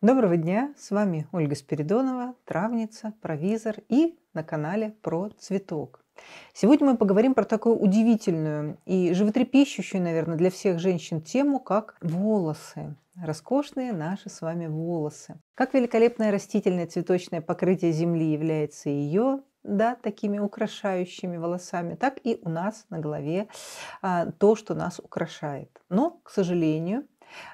Доброго дня! С вами Ольга Спиридонова, травница, провизор и на канале про цветок. Сегодня мы поговорим про такую удивительную и животрепещущую, наверное, для всех женщин тему, как волосы. Роскошные наши с вами волосы. Как великолепное растительное цветочное покрытие земли является ее да, такими украшающими волосами, так и у нас на голове а, то, что нас украшает. Но, к сожалению,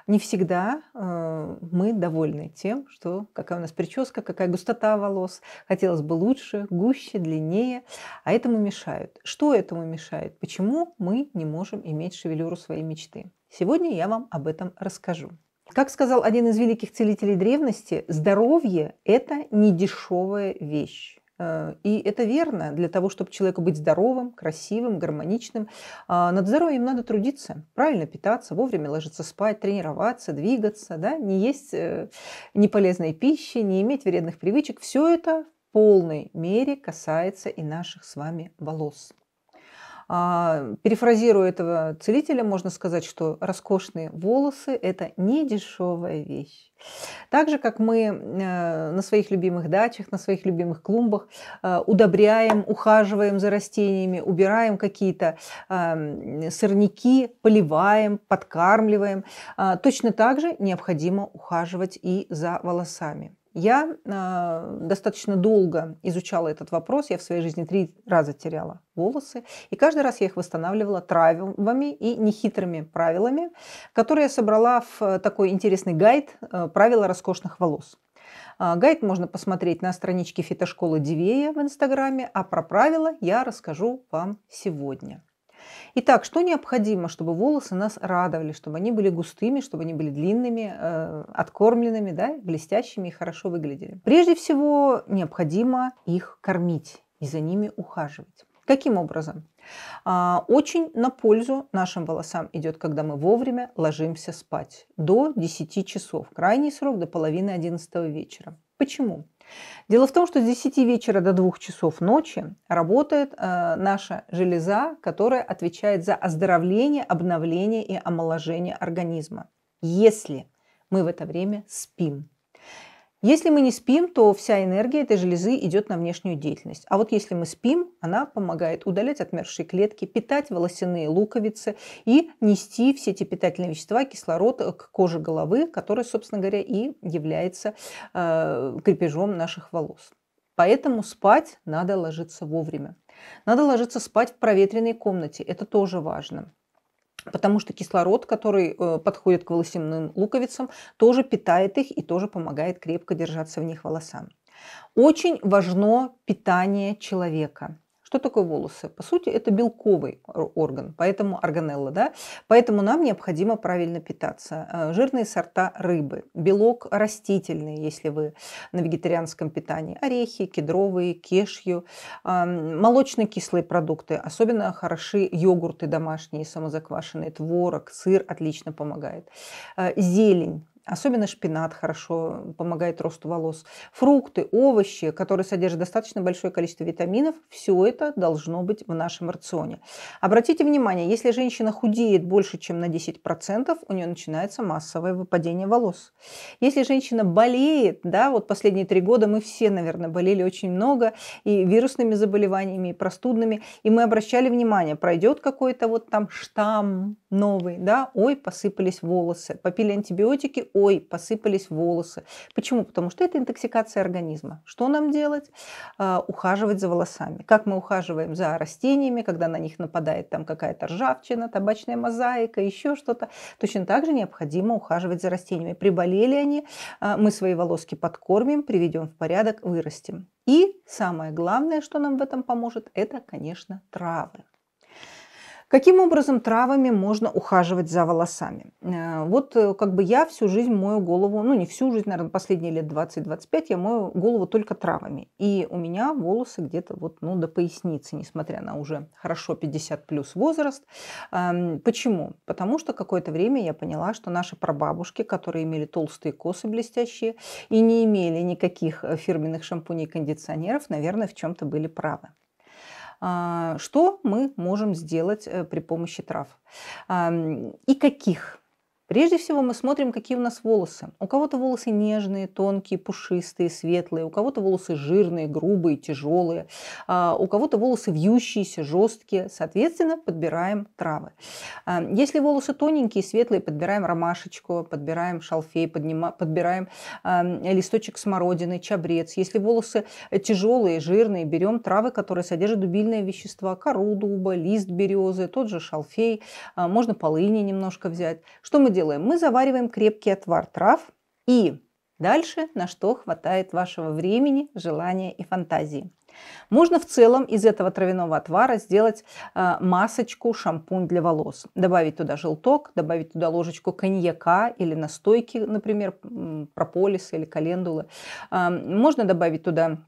не всегда э, мы довольны тем, что какая у нас прическа, какая густота волос. Хотелось бы лучше, гуще, длиннее. А этому мешают. Что этому мешает? Почему мы не можем иметь шевелюру своей мечты? Сегодня я вам об этом расскажу. Как сказал один из великих целителей древности, здоровье – это недешевая вещь. Э, и это верно. Для того, чтобы человеку быть здоровым, красивым, гармоничным, э, над здоровьем надо трудиться, правильно питаться, вовремя ложиться спать, тренироваться, двигаться, да? не есть э, неполезной пищи, не иметь вредных привычек. Все это в полной мере касается и наших с вами волос. А, перефразируя этого целителя, можно сказать, что роскошные волосы – это не дешевая вещь. Так же, как мы э, на своих любимых дачах, на своих любимых клумбах э, удобряем, ухаживаем за растениями, убираем какие-то эм, сорняки, поливаем, подкармливаем, э, точно так же необходимо ухаживать и за волосами. Я э, достаточно долго изучала этот вопрос. Я в своей жизни три раза теряла волосы. И каждый раз я их восстанавливала травами и нехитрыми правилами, которые я собрала в э, такой интересный гайд э, «Правила роскошных волос». А, гайд можно посмотреть на страничке фитошколы Дивея в Инстаграме, а про правила я расскажу вам сегодня. Итак, что необходимо, чтобы волосы нас радовали, чтобы они были густыми, чтобы они были длинными, э, откормленными, да, блестящими и хорошо выглядели? Прежде всего, необходимо их кормить и за ними ухаживать. Каким образом? А, очень на пользу нашим волосам идет, когда мы вовремя ложимся спать. До 10 часов. Крайний срок до половины 11 вечера. Почему? Дело в том, что с 10 вечера до 2 часов ночи работает э, наша железа, которая отвечает за оздоровление, обновление и омоложение организма, если мы в это время спим. Если мы не спим, то вся энергия этой железы идет на внешнюю деятельность. А вот если мы спим, она помогает удалять отмершие клетки, питать волосяные луковицы и нести все эти питательные вещества, кислород к коже головы, которая, собственно говоря, и является э, крепежом наших волос. Поэтому спать надо ложиться вовремя. Надо ложиться спать в проветренной комнате. Это тоже важно потому что кислород, который э, подходит к волосяным луковицам, тоже питает их и тоже помогает крепко держаться в них волосам. Очень важно питание человека. Что такое волосы? По сути, это белковый орган, поэтому органелла, да? Поэтому нам необходимо правильно питаться. Э, жирные сорта рыбы, белок растительный, если вы на вегетарианском питании, орехи, кедровые, кешью, э, молочно-кислые продукты, особенно хороши йогурты домашние, самозаквашенные, творог, сыр отлично помогает. Э, зелень, Особенно шпинат хорошо помогает росту волос. Фрукты, овощи, которые содержат достаточно большое количество витаминов, все это должно быть в нашем рационе. Обратите внимание, если женщина худеет больше, чем на 10%, у нее начинается массовое выпадение волос. Если женщина болеет, да, вот последние три года мы все, наверное, болели очень много и вирусными заболеваниями, и простудными, и мы обращали внимание, пройдет какой-то вот там штамм новый, да, ой, посыпались волосы, попили антибиотики, ой, посыпались волосы. Почему? Потому что это интоксикация организма. Что нам делать? А, ухаживать за волосами. Как мы ухаживаем за растениями, когда на них нападает там какая-то ржавчина, табачная мозаика, еще что-то. Точно так же необходимо ухаживать за растениями. Приболели они, а, мы свои волоски подкормим, приведем в порядок, вырастим. И самое главное, что нам в этом поможет, это, конечно, травы. Каким образом травами можно ухаживать за волосами? Э, вот э, как бы я всю жизнь мою голову, ну не всю жизнь, наверное, последние лет 20-25 я мою голову только травами. И у меня волосы где-то вот ну до поясницы, несмотря на уже хорошо 50 плюс возраст. Эм, почему? Потому что какое-то время я поняла, что наши прабабушки, которые имели толстые косы блестящие и не имели никаких э, фирменных шампуней и кондиционеров, наверное, в чем-то были правы. А, что мы можем сделать э, при помощи трав и каких Прежде всего мы смотрим, какие у нас волосы. У кого-то волосы нежные, тонкие, пушистые, светлые, у кого-то волосы жирные, грубые, тяжелые, а у кого-то волосы вьющиеся, жесткие. Соответственно, подбираем травы. А, если волосы тоненькие, светлые, подбираем ромашечку, подбираем шалфей, поднима, подбираем а, листочек смородины, чабрец. Если волосы тяжелые, жирные, берем травы, которые содержат дубильные вещества, кору дуба, лист березы, тот же шалфей, а, можно полыни немножко взять. Что мы делаем? Мы завариваем крепкий отвар трав и дальше на что хватает вашего времени, желания и фантазии. Можно в целом из этого травяного отвара сделать э, масочку, шампунь для волос. Добавить туда желток, добавить туда ложечку коньяка или настойки, например, прополиса или календулы. Э, можно добавить туда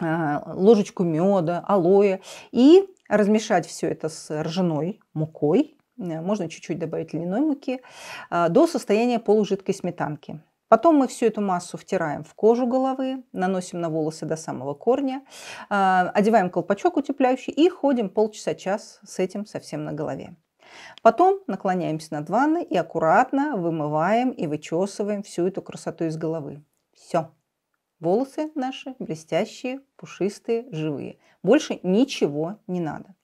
э, ложечку меда, алоэ и размешать все это с ржаной мукой Э, можно чуть-чуть добавить льняной муки, э, до состояния полужидкой сметанки. Потом мы всю эту массу втираем в кожу головы, наносим на волосы до самого корня, э, одеваем колпачок утепляющий и ходим полчаса-час с этим совсем на голове. Потом наклоняемся над ванной и аккуратно вымываем и вычесываем всю эту красоту из головы. Все. Волосы наши блестящие, пушистые, живые. Больше ничего не надо.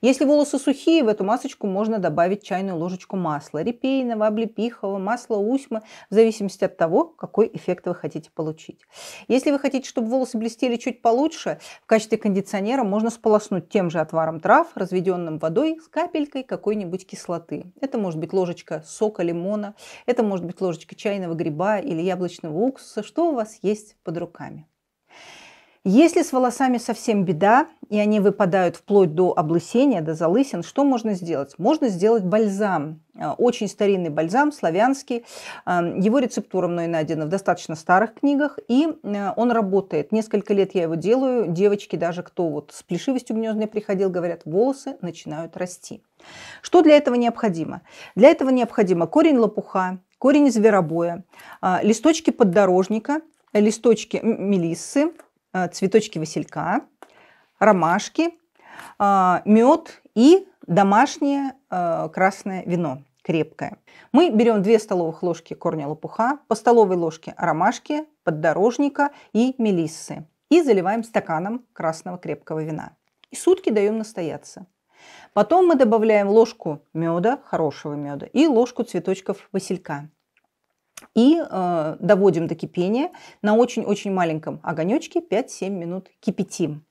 Если волосы сухие, в эту масочку можно добавить чайную ложечку масла репейного, облепихового, масла усьмы, в зависимости от того, какой эффект вы хотите получить. Если вы хотите, чтобы волосы блестели чуть получше, в качестве кондиционера можно сполоснуть тем же отваром трав, разведенным водой с капелькой какой-нибудь кислоты. Это может быть ложечка сока лимона, это может быть ложечка чайного гриба или яблочного уксуса, что у вас есть под руками. Если с волосами совсем беда, и они выпадают вплоть до облысения, до залысин, что можно сделать? Можно сделать бальзам. Э, очень старинный бальзам, славянский. Эм, его рецептура мной найдена в достаточно старых книгах, и э, он работает. Несколько лет я его делаю. Девочки, даже кто вот с плешивостью гнездной приходил, говорят, волосы начинают расти. Что для этого необходимо? Для этого необходимо корень лопуха, корень зверобоя, э, листочки поддорожника, листочки мелиссы, Э, цветочки василька, ромашки, э, мед и домашнее э, красное вино крепкое. Мы берем 2 столовых ложки корня лопуха, по столовой ложке ромашки, поддорожника и мелиссы. И заливаем стаканом красного крепкого вина. И сутки даем настояться. Потом мы добавляем ложку меда, хорошего меда, и ложку цветочков василька и э, доводим до кипения на очень-очень маленьком огонечке 5-7 минут кипятим.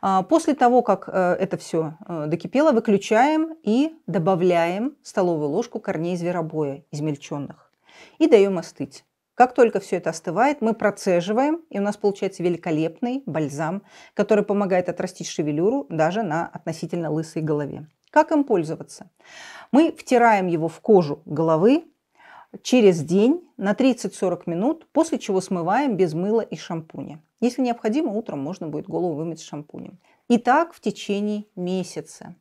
А, после того, как э, это все э, докипело, выключаем и добавляем столовую ложку корней зверобоя измельченных и даем остыть. Как только все это остывает, мы процеживаем, и у нас получается великолепный бальзам, который помогает отрастить шевелюру даже на относительно лысой голове. Как им пользоваться? Мы втираем его в кожу головы, через день на 30-40 минут, после чего смываем без мыла и шампуня. Если необходимо, утром можно будет голову вымыть шампунем. И так в течение месяца.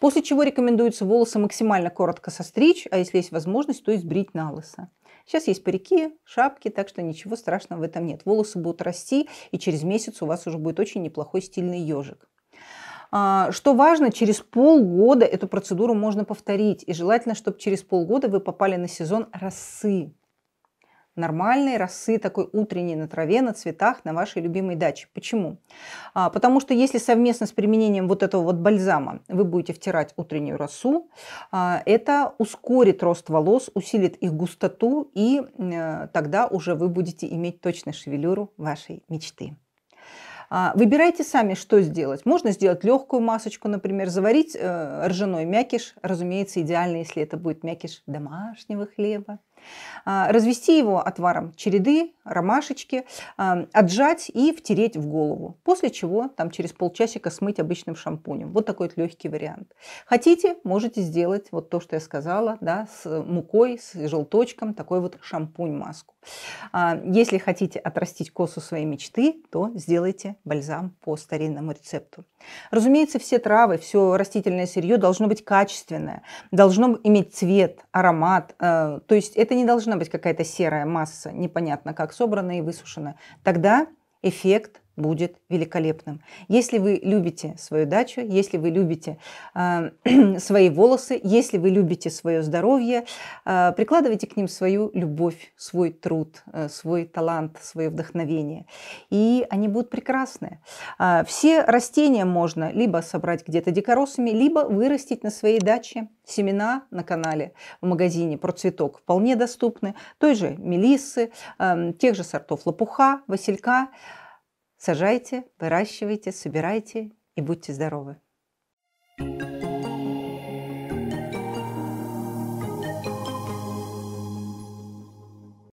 После чего рекомендуется волосы максимально коротко состричь, а если есть возможность, то избрить на лысо. Сейчас есть парики, шапки, так что ничего страшного в этом нет. Волосы будут расти, и через месяц у вас уже будет очень неплохой стильный ежик. А, что важно, через полгода эту процедуру можно повторить. И желательно, чтобы через полгода вы попали на сезон росы. Нормальной росы, такой утренней на траве, на цветах, на вашей любимой даче. Почему? А, потому что если совместно с применением вот этого вот бальзама вы будете втирать утреннюю росу, а, это ускорит рост волос, усилит их густоту, и э, тогда уже вы будете иметь точно шевелюру вашей мечты. А, выбирайте сами, что сделать. Можно сделать легкую масочку, например, заварить э, ржаной мякиш. Разумеется, идеально, если это будет мякиш домашнего хлеба. А, развести его отваром череды ромашечки, а, отжать и втереть в голову. После чего там через полчасика смыть обычным шампунем. Вот такой вот легкий вариант. Хотите, можете сделать вот то, что я сказала, да, с мукой, с желточком, такой вот шампунь-маску. А, если хотите отрастить косу своей мечты, то сделайте бальзам по старинному рецепту. Разумеется, все травы, все растительное сырье должно быть качественное, должно иметь цвет, аромат. Э, то есть это не должна быть какая-то серая масса, непонятно как собрано и высушено. Тогда эффект будет великолепным. Если вы любите свою дачу, если вы любите э, свои волосы, если вы любите свое здоровье, э, прикладывайте к ним свою любовь, свой труд, э, свой талант, свое вдохновение. И они будут прекрасны. Э, все растения можно либо собрать где-то дикоросами, либо вырастить на своей даче. Семена на канале в магазине про цветок вполне доступны. Той же мелиссы, э, тех же сортов лопуха, василька. Сажайте, выращивайте, собирайте и будьте здоровы! thank you